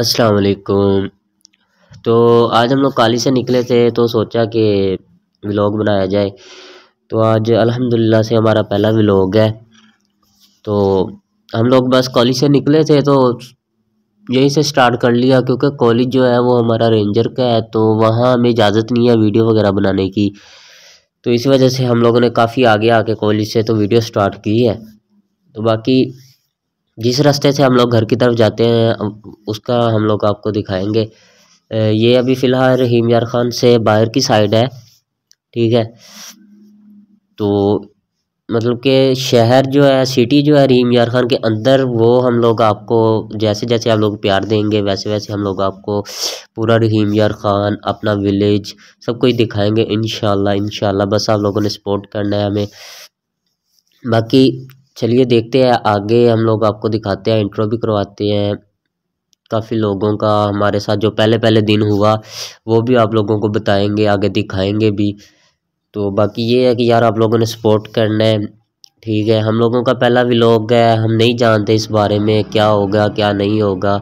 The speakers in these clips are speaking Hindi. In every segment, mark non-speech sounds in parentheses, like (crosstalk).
अस्सलाम वालेकुम तो आज हम लोग काली से निकले थे तो सोचा कि व्लॉग बनाया जाए तो आज अल्हम्दुलिल्लाह से हमारा पहला व्लॉग है तो हम लोग बस कॉलेज से निकले थे तो यहीं से स्टार्ट कर लिया क्योंकि कॉलेज जो है वो हमारा रेंजर का है तो वहाँ हमें इजाज़त नहीं है वीडियो वगैरह बनाने की तो इस वजह से हम लोगों ने काफ़ी आगे आके कॉलेज से तो वीडियो स्टार्ट की है तो बाकी जिस रास्ते से हम लोग घर की तरफ जाते हैं उसका हम लोग आपको दिखाएंगे ये अभी फ़िलहाल रहीम यार ख़ान से बाहर की साइड है ठीक है तो मतलब के शहर जो है सिटी जो है रहीम यार ख़ान के अंदर वो हम लोग आपको जैसे जैसे आप लोग प्यार देंगे वैसे वैसे हम लोग आपको पूरा रहीम यार ख़ान अपना विलेज सब कुछ दिखाएंगे इन शाला बस आप लोगों ने सपोर्ट करना है हमें बाकी चलिए देखते हैं आगे हम लोग आपको दिखाते हैं इंट्रो भी करवाते हैं काफ़ी लोगों का हमारे साथ जो पहले पहले दिन हुआ वो भी आप लोगों को बताएंगे आगे दिखाएंगे भी तो बाकी ये है कि यार आप लोगों ने सपोर्ट करना है ठीक है हम लोगों का पहला भी लोग है हम नहीं जानते इस बारे में क्या होगा क्या नहीं होगा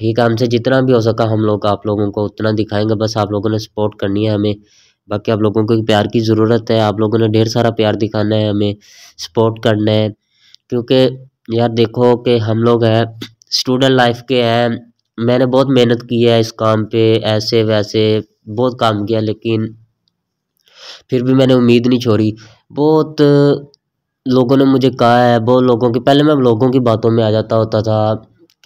ठीक है हमसे जितना भी हो सका हम लोग आप लोगों को उतना दिखाएंगे बस आप लोगों ने सपोर्ट करनी है हमें बाकी आप लोगों को प्यार की ज़रूरत है आप लोगों ने ढेर सारा प्यार दिखाना है हमें सपोर्ट करना है क्योंकि यार देखो कि हम लोग हैं स्टूडेंट लाइफ के हैं मैंने बहुत मेहनत की है इस काम पे ऐसे वैसे बहुत काम किया लेकिन फिर भी मैंने उम्मीद नहीं छोड़ी बहुत लोगों ने मुझे कहा है बहुत लोगों की पहले मैं लोगों की बातों में आ जाता होता था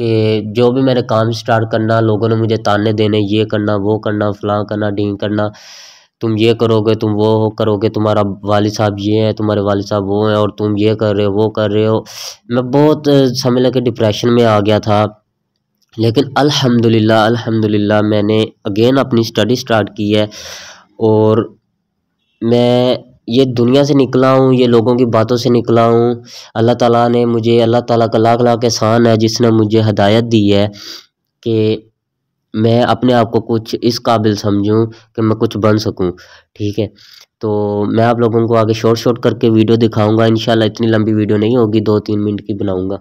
कि जो भी मैंने काम स्टार्ट करना लोगों ने मुझे ताने देने ये करना वो करना फलां करना ढींग करना तुम ये करोगे तुम वो करोगे तुम्हारा वालिद साहब ये है तुम्हारे वालिद साहब वो हैं और तुम ये कर रहे हो वो कर रहे हो मैं बहुत समय लगे डिप्रेशन में आ गया था लेकिन अल्हम्दुलिल्लाह अल्हम्दुलिल्लाह मैंने अगेन अपनी स्टडी स्टार्ट की है और मैं ये दुनिया से निकला हूँ ये लोगों की बातों से निकला हूँ अल्लाह ताला ने मुझे अल्लाह ताला का लाख लाख एहसान है जिसने मुझे हदायत दी है कि मैं अपने आप को कुछ इस काबिल समझूं कि मैं कुछ बन सकूं ठीक है तो मैं आप लोगों को आगे शॉर्ट शॉर्ट करके वीडियो दिखाऊंगा इनशाला इतनी लंबी वीडियो नहीं होगी दो तीन मिनट की बनाऊंगा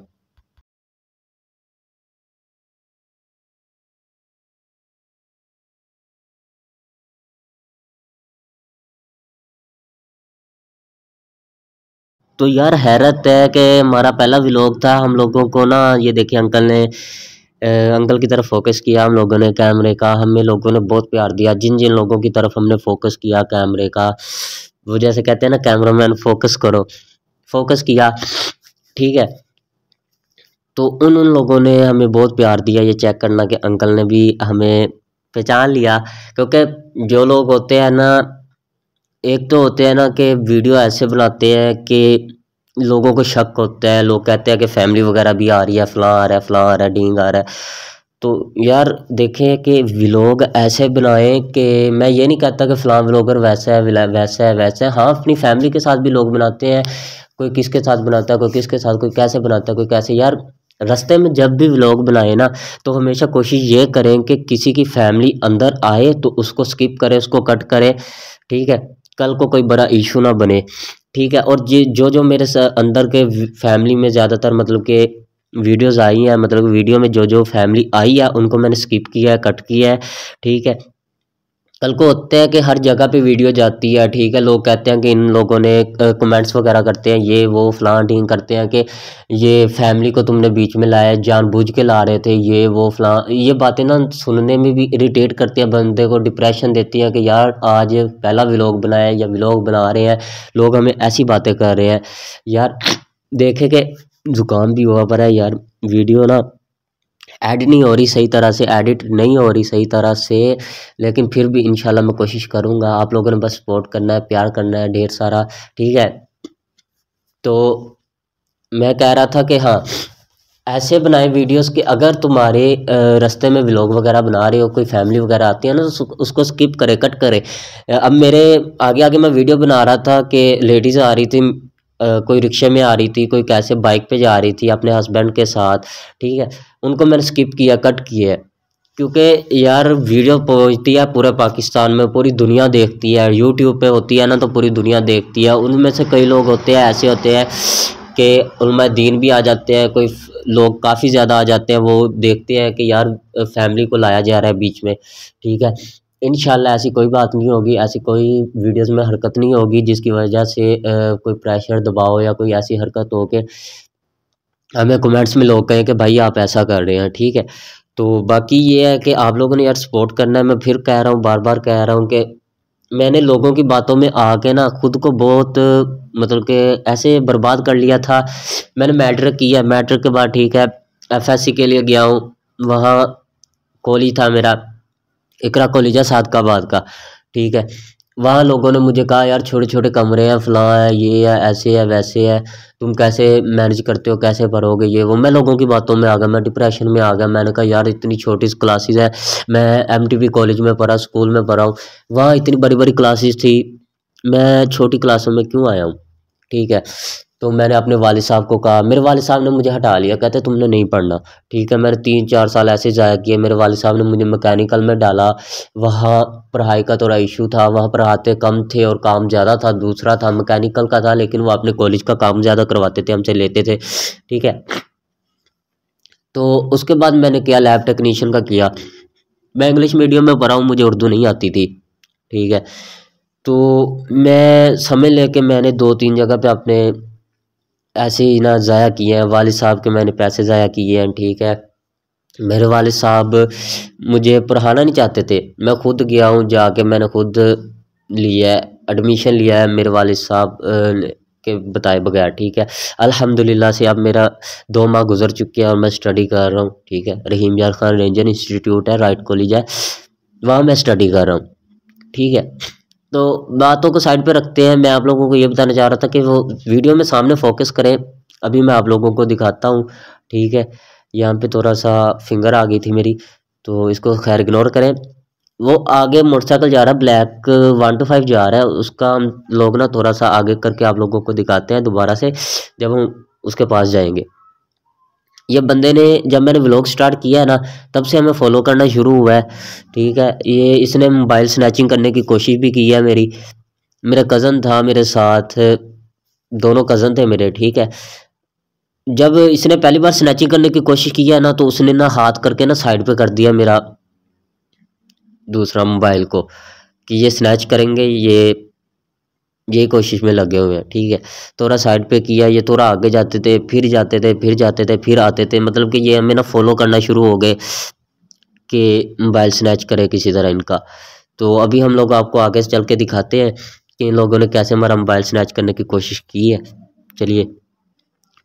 तो यार हैरत है कि हमारा पहला व्लॉग था हम लोगों को ना ये देखिए अंकल ने अंकल की तरफ फोकस किया हम लोगों ने कैमरे का हमें लोगों ने बहुत प्यार दिया जिन जिन लोगों की तरफ हमने फोकस किया कैमरे का वो जैसे कहते हैं ना कैमरा मैन फोकस करो फोकस किया ठीक है तो उन उन लोगों ने हमें बहुत प्यार दिया ये चेक करना कि अंकल ने भी हमें पहचान लिया क्योंकि जो लोग होते हैं ना एक तो होते हैं ना कि वीडियो ऐसे बनाते हैं कि लोगों को शक होता है लोग कहते हैं कि फैमिली वगैरह भी आ रही है फ्ला आ रहा है फ्ला आ रहा है डींग आ रहा है तो यार देखें कि व्लॉग ऐसे बनाएं कि मैं ये नहीं कहता कि फ़लाँ व्लॉगर वैसा है वैसा है वैसा है हाँ अपनी फैमिली के साथ भी लोग बनाते हैं कोई किसके साथ बनाता है कोई किसके साथ कोई कैसे बनाता है कोई कैसे यार रास्ते में जब भी व्लॉग बनाए ना तो हमेशा कोशिश ये करें कि किसी की फैमिली अंदर आए तो उसको स्किप करें उसको कट करें ठीक है कल को कोई बड़ा इशू ना बने ठीक है और ये जो जो मेरे अंदर के फैमिली में ज़्यादातर मतलब के वीडियोस आई हैं मतलब वीडियो में जो जो फैमिली आई है उनको मैंने स्किप किया है कट किया है ठीक है कल को होते हैं कि हर जगह पे वीडियो जाती है ठीक है लोग कहते हैं कि इन लोगों ने कमेंट्स वगैरह करते हैं ये वो फलां ढींग करते हैं कि ये फैमिली को तुमने बीच में लाया जानबूझ के ला रहे थे ये वो फलां ये बातें ना सुनने में भी इरिटेट करती हैं बंदे को डिप्रेशन देती हैं कि यार आज पहला व्लॉग बनाया या व्लॉग बना रहे हैं लोग हमें ऐसी बातें कर रहे हैं यार देखे कि ज़ुकाम भी हुआ पर है यार वीडियो ना ऐड नहीं हो रही सही तरह से एडिट नहीं हो रही सही तरह से लेकिन फिर भी शाला मैं कोशिश करूँगा आप लोगों ने बस सपोर्ट करना है प्यार करना है ढेर सारा ठीक है तो मैं कह रहा था कि हाँ ऐसे बनाए वीडियोस कि अगर तुम्हारे रास्ते में व्लॉग वगैरह बना रहे हो कोई फैमिली वगैरह आती है ना तो उसको स्किप करे कट करे अब मेरे आगे आगे मैं वीडियो बना रहा था कि लेडीज़ आ रही थी कोई रिक्शे में आ रही थी कोई कैसे बाइक पे जा रही थी अपने हस्बैंड के साथ ठीक है उनको मैंने स्किप किया कट किया क्योंकि यार वीडियो पहुँचती है पूरे पाकिस्तान में पूरी दुनिया देखती है यूट्यूब पे होती है ना तो पूरी दुनिया देखती है उनमें से कई लोग होते हैं ऐसे होते हैं कि उनमें दीन भी आ जाते हैं कोई लोग काफ़ी ज़्यादा आ जाते हैं वो देखते हैं कि यार फैमिली को लाया जा रहा है बीच में ठीक है इन ऐसी कोई बात नहीं होगी ऐसी कोई वीडियोज़ में हरकत नहीं होगी जिसकी वजह से कोई प्रेशर दबाव या कोई ऐसी हरकत हो के हमें कमेंट्स में लोग कहें कि भाई आप ऐसा कर रहे हैं ठीक है तो बाकी ये है कि आप लोगों ने यार सपोर्ट करना है मैं फिर कह रहा हूँ बार बार कह रहा हूँ कि मैंने लोगों की बातों में आके ना खुद को बहुत मतलब के ऐसे बर्बाद कर लिया था मैंने मैट्रिक किया मैट्रिक के बाद ठीक है एफएससी के लिए गया हूँ वहाँ कॉलेज था मेरा इकरा कॉलेज है सादकाबाद का ठीक है वहाँ लोगों ने मुझे कहा यार छोटे छोटे कमरे हैं फलां है ये है ऐसे है वैसे है तुम कैसे मैनेज करते हो कैसे पढ़ोगे ये वो मैं लोगों की बातों में आ गया मैं डिप्रेशन में आ गया मैंने कहा यार इतनी छोटी क्लासेस है मैं एमटीबी कॉलेज में पढ़ा स्कूल में पढ़ा हूँ वहाँ इतनी बड़ी बड़ी क्लासेस थी मैं छोटी क्लासों में क्यों आया हूँ ठीक है तो मैंने अपने वाले साहब को कहा मेरे वाले साहब ने मुझे हटा लिया कहते तुमने नहीं पढ़ना ठीक है मैंने तीन चार साल ऐसे ज़ाया किए मेरे वाले साहब ने मुझे मैकेनिकल में डाला वहाँ पढ़ाई का थोड़ा इशू था वहाँ पढ़ाते कम थे और काम ज़्यादा था दूसरा था मैकेनिकल का था लेकिन वो अपने कॉलेज का काम ज़्यादा करवाते थे हमसे लेते थे ठीक है तो उसके बाद मैंने किया लैब टेक्नीशियन का किया मैं इंग्लिश मीडियम में पढ़ा हूँ मुझे उर्दू नहीं आती थी ठीक है तो मैं समय लेके मैंने दो तीन जगह पे अपने ऐसे ही ना ज़ाया किए हैं वाल साहब के मैंने पैसे ज़ाया किए हैं ठीक है मेरे वाल साहब मुझे पढ़ाना नहीं चाहते थे मैं खुद गया हूँ जाके मैंने खुद लिया एडमिशन लिया है मेरे वाल साहब के बताए बगैर ठीक है अल्हम्दुलिल्लाह से अब मेरा दो माह गुजर चुके हैं और मैं स्टडी कर रहा हूँ ठीक है रहीम यार खान रेंजर इंस्टीट्यूट है राइट कॉलेज है वहाँ मैं स्टडी कर रहा हूँ ठीक है तो बातों को साइड पे रखते हैं मैं आप लोगों को ये बताना चाह रहा था कि वो वीडियो में सामने फोकस करें अभी मैं आप लोगों को दिखाता हूँ ठीक है यहाँ पे थोड़ा सा फिंगर आ गई थी मेरी तो इसको खैर इग्नोर करें वो आगे मोटरसाइकिल जा रहा है ब्लैक वन टू फाइव जा रहा है उसका हम लोग ना थोड़ा सा आगे करके आप लोगों को दिखाते हैं दोबारा से जब हम उसके पास जाएंगे ये बंदे ने जब मैंने व्लॉग स्टार्ट किया है ना तब से हमें फॉलो करना शुरू हुआ है ठीक है ये इसने मोबाइल स्नैचिंग करने की कोशिश भी की है मेरी मेरा कज़न था मेरे साथ दोनों कज़न थे मेरे ठीक है जब इसने पहली बार स्नैचिंग करने की कोशिश की है ना तो उसने ना हाथ करके ना साइड पे कर दिया मेरा दूसरा मोबाइल को कि ये स्नैच करेंगे ये यही कोशिश में लगे हुए हैं ठीक है थोड़ा साइड पे किया ये थोड़ा आगे जाते थे फिर जाते थे फिर जाते थे फिर आते थे मतलब कि ये हमें ना फॉलो करना शुरू हो गए कि मोबाइल स्नैच करे किसी तरह इनका तो अभी हम लोग आपको आगे से चल के दिखाते हैं कि इन लोगों ने कैसे हमारा मोबाइल स्नैच करने की कोशिश की है चलिए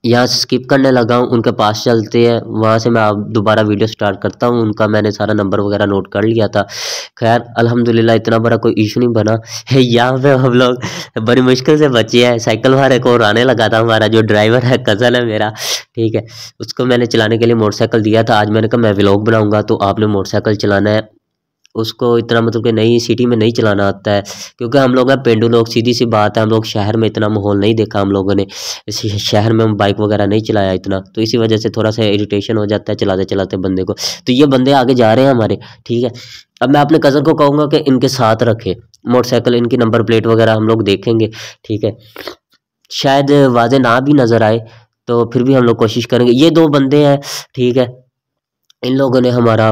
यहाँ से स्किप करने लगा हूँ उनके पास चलते हैं वहाँ से मैं आप दोबारा वीडियो स्टार्ट करता हूँ उनका मैंने सारा नंबर वगैरह नोट कर लिया था खैर अल्हम्दुलिल्लाह इतना बड़ा कोई इशू नहीं बना है (laughs) यहाँ पे हम लोग बड़ी मुश्किल से बचे हैं साइकिल वाले को आने लगा था हमारा जो ड्राइवर है कज़न है मेरा ठीक है उसको मैंने चलाने के लिए मोटरसाइकिल दिया था आज मैंने कहा मैं व्लॉग बनाऊँगा तो आपने मोटरसाइकिल चलाना है उसको इतना मतलब कि नई सिटी में नहीं चलाना आता है क्योंकि हम लोग हैं पेंडू लोग सीधी सी बात है हम लोग शहर में इतना माहौल नहीं देखा हम लोगों ने शहर में हम बाइक वगैरह नहीं चलाया इतना तो इसी वजह से थोड़ा सा इरीटेशन हो जाता है चलाते चलाते बंदे को तो ये बंदे आगे जा रहे हैं हमारे ठीक है अब मैं अपने कज़न को कहूँगा कि इनके साथ रखे मोटरसाइकिल इनकी नंबर प्लेट वगैरह हम लोग देखेंगे ठीक है शायद वाजे ना भी नज़र आए तो फिर भी हम लोग कोशिश करेंगे ये दो बंदे हैं ठीक है इन लोगों ने हमारा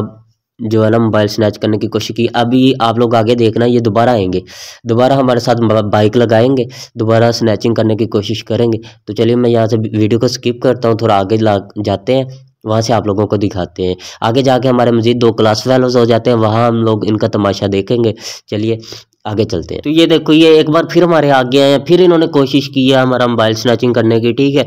जो है ना मोबाइल स्नैच करने की कोशिश की अभी आप लोग आगे देखना ये दोबारा आएंगे दोबारा हमारे साथ बाइक लगाएंगे दोबारा स्नैचिंग करने की कोशिश करेंगे तो चलिए मैं यहाँ से वीडियो को स्किप करता हूँ थोड़ा आगे ला जाते हैं वहाँ से आप लोगों को दिखाते हैं आगे जाके हमारे मजीद दो क्लास फेलोज हो जाते हैं वहाँ हम लोग इनका तमाशा देखेंगे चलिए आगे चलते हैं तो ये देखो ये एक बार फिर हमारे आगे आए हैं फिर इन्होंने कोशिश की है हमारा मोबाइल स्नैचिंग करने की ठीक है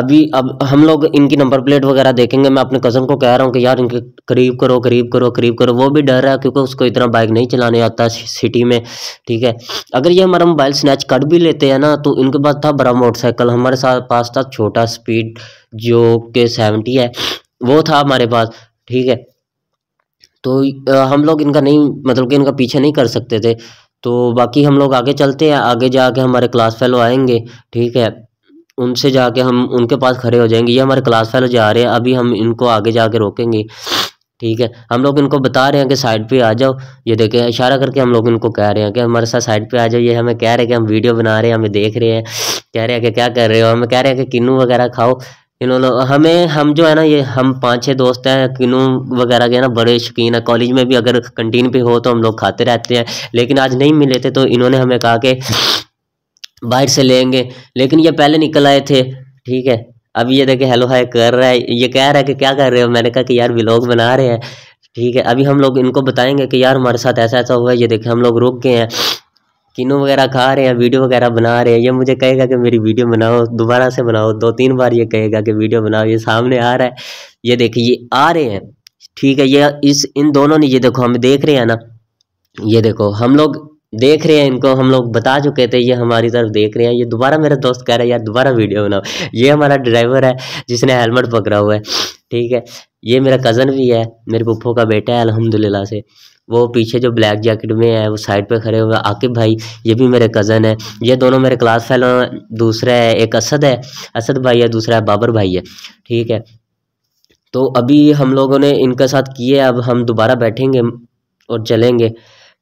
अभी अब हम लोग इनकी नंबर प्लेट वगैरह देखेंगे मैं अपने कज़न को कह रहा हूँ कि यार इनके करीब करो करीब करो करीब करो वो भी डर रहा है क्योंकि उसको इतना बाइक नहीं चलाने आता सिटी में ठीक है अगर ये हमारा मोबाइल स्नैच कर भी लेते हैं ना तो इनके पास था बड़ा मोटरसाइकिल हमारे साथ पास था छोटा स्पीड जो के सेवेंटी है वो था हमारे पास ठीक है तो हम लोग इनका नहीं मतलब कि इनका पीछे नहीं कर सकते थे तो बाकी हम लोग आगे चलते हैं आगे जाके हमारे क्लास फेलो आएंगे ठीक है उनसे जाके हम उनके पास खड़े हो जाएंगे ये हमारे क्लास फेलो जा रहे हैं अभी हम इनको आगे जाके रोकेंगे ठीक है हम लोग इनको बता रहे हैं कि साइड पे आ जाओ ये देखें इशारा करके हम लोग इनको कह रहे हैं कि हमारे साथ साइड पे आ जाओ ये हमें कह रहे हैं कि हम वीडियो बना रहे हैं हमें देख रहे हैं कह रहे हैं कि क्या कर रहे हो हमें कह रहे हैं कि किन्नू वगैरह खाओ इन्होंने हमें हम जो है ना ये हम पाँच छः दोस्त हैं किनू वगैरह के ना बड़े शौकीन हैं कॉलेज में भी अगर कंटीन पे हो तो हम लोग खाते रहते हैं लेकिन आज नहीं मिले थे तो इन्होंने हमें कहा कि बाहर से लेंगे लेकिन ये पहले निकल आए थे ठीक है अब ये देखे हेलो हाई कर रहा है ये कह रहा है कि क्या कर रहे हो मैंने कहा कि यार व्लॉग बना रहे हैं ठीक है अभी हम लोग इनको बताएंगे कि यार हमारे साथ ऐसा ऐसा हुआ है ये देखे हम लोग रुक गए हैं किनो वगैरह खा रहे हैं वीडियो वगैरह बना रहे हैं ये मुझे कहेगा कि मेरी वीडियो बनाओ दोबारा से बनाओ दो तीन बार ये कहेगा कि वीडियो बनाओ ये सामने आ रहा है ये देखिए ये आ रहे हैं ठीक है ये इस इन दोनों ने ये देखो हम देख रहे हैं ना ये देखो हम लोग देख रहे हैं इनको हम लोग बता चुके थे ये हमारी तरफ देख रहे हैं ये दोबारा मेरा दोस्त कह रहा है यार दोबारा वीडियो बनाओ ये हमारा ड्राइवर है जिसने हेलमेट पकड़ा हुआ है ठीक है ये मेरा कज़न भी है मेरे पुप्पो का बेटा है अलहमदिल्ला से वो पीछे जो ब्लैक जैकेट में है वो साइड पे खड़े हुए आकिब भाई ये भी मेरे कज़न है ये दोनों मेरे क्लास फेलो दूसरा है एक असद है असद भाई है दूसरा है बाबर भाई है ठीक है तो अभी हम लोगों ने इनके साथ किए अब हम दोबारा बैठेंगे और चलेंगे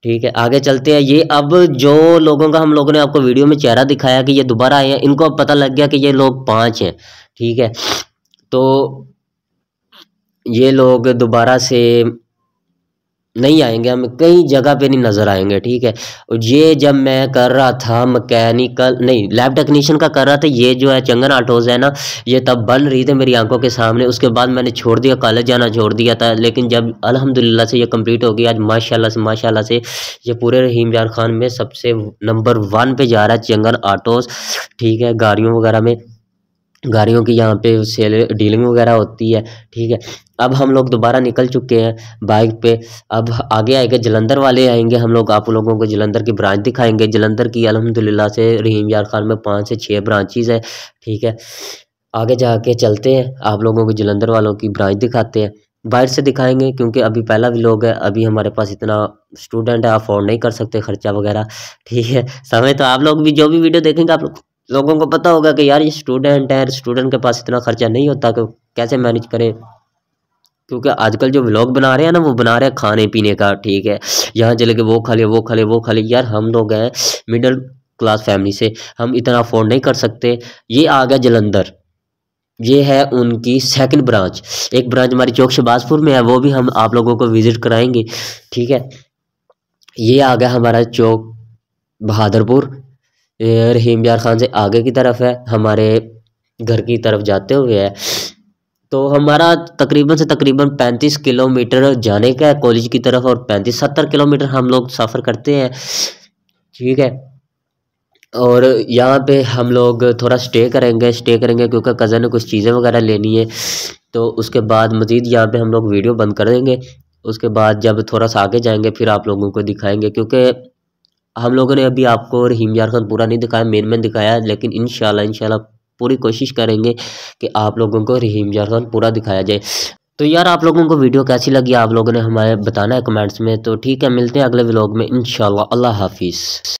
ठीक है आगे चलते हैं ये अब जो लोगों का हम लोगों ने आपको वीडियो में चेहरा दिखाया कि ये दोबारा आए हैं इनको अब पता लग गया कि ये लोग पाँच हैं ठीक है तो ये लोग दोबारा से नहीं आएंगे हम कई जगह पे नहीं नज़र आएंगे ठीक है और ये जब मैं कर रहा था मैकेनिकल नहीं लैब टेक्नीशियन का कर रहा था ये जो है चंगन आटोज है ना ये तब बन रही थी मेरी आंखों के सामने उसके बाद मैंने छोड़ दिया कॉलेज जाना छोड़ दिया था लेकिन जब अल्हम्दुलिल्लाह से ये कंप्लीट हो गई आज माशाल्लाह से माशाल्लाह से ये पूरे रहीम यार खान में सबसे नंबर वन पे जा रहा है चंगन आटोज ठीक है गाड़ियों वगैरह में गाड़ियों की यहाँ पे सेल डीलिंग वगैरह होती है ठीक है अब हम लोग दोबारा निकल चुके हैं बाइक पे अब आगे आएगा जलंधर वाले आएंगे हम लोग आप लोगों को जलंधर की ब्रांच दिखाएंगे जलंधर की अलहमदिल्ला से रहीम यार खान में पाँच से छः ब्रांचेज है ठीक है आगे जाके चलते हैं आप लोगों को जलंधर वालों की ब्रांच दिखाते हैं बाहर से दिखाएंगे क्योंकि अभी पहला भी लोग है अभी हमारे पास इतना स्टूडेंट है अफोर्ड नहीं कर सकते खर्चा वगैरह ठीक है समय तो आप लोग भी जो भी वीडियो देखेंगे आप लोग लोगों को पता होगा कि यार ये स्टूडेंट है स्टूडेंट के पास इतना खर्चा नहीं होता कि तो कैसे मैनेज करें क्योंकि आजकल जो व्लॉग बना रहे हैं ना वो बना रहे हैं खाने पीने का ठीक है यहाँ चले के वो खा ले वो खा ले वो खा ले यार हम लोग हैं मिडल क्लास फैमिली से हम इतना अफोर्ड नहीं कर सकते ये आ गया जलंधर ये है उनकी सेकंड ब्रांच एक ब्रांच हमारी चौक शबाजपुर में है वो भी हम आप लोगों को विज़िट कराएंगे ठीक है ये आ गया हमारा चौक बहादुरपुर रहीम यार खान से आगे की तरफ है हमारे घर की तरफ जाते हुए है तो हमारा तकरीबन से तकरीबन 35 किलोमीटर जाने का है कॉलेज की तरफ और 35 सत्तर किलोमीटर हम लोग सफ़र करते हैं ठीक है और यहाँ पे हम लोग थोड़ा स्टे करेंगे स्टे करेंगे क्योंकि कज़न ने कुछ चीज़ें वगैरह लेनी है तो उसके बाद मज़ीद यहाँ पे हम लोग वीडियो बंद कर देंगे उसके बाद जब थोड़ा सा आगे जाएंगे फिर आप लोगों को दिखाएंगे क्योंकि हम लोगों ने अभी आपको रहीम यार पूरा नहीं दिखाया मेन मेन दिखाया लेकिन इन शाला पूरी कोशिश करेंगे कि आप लोगों को रहीम यार पूरा दिखाया जाए तो यार आप लोगों को वीडियो कैसी लगी आप लोगों ने हमारे बताना है कमेंट्स में तो ठीक है मिलते हैं अगले व्लॉग में इन अल्लाह हाफिज़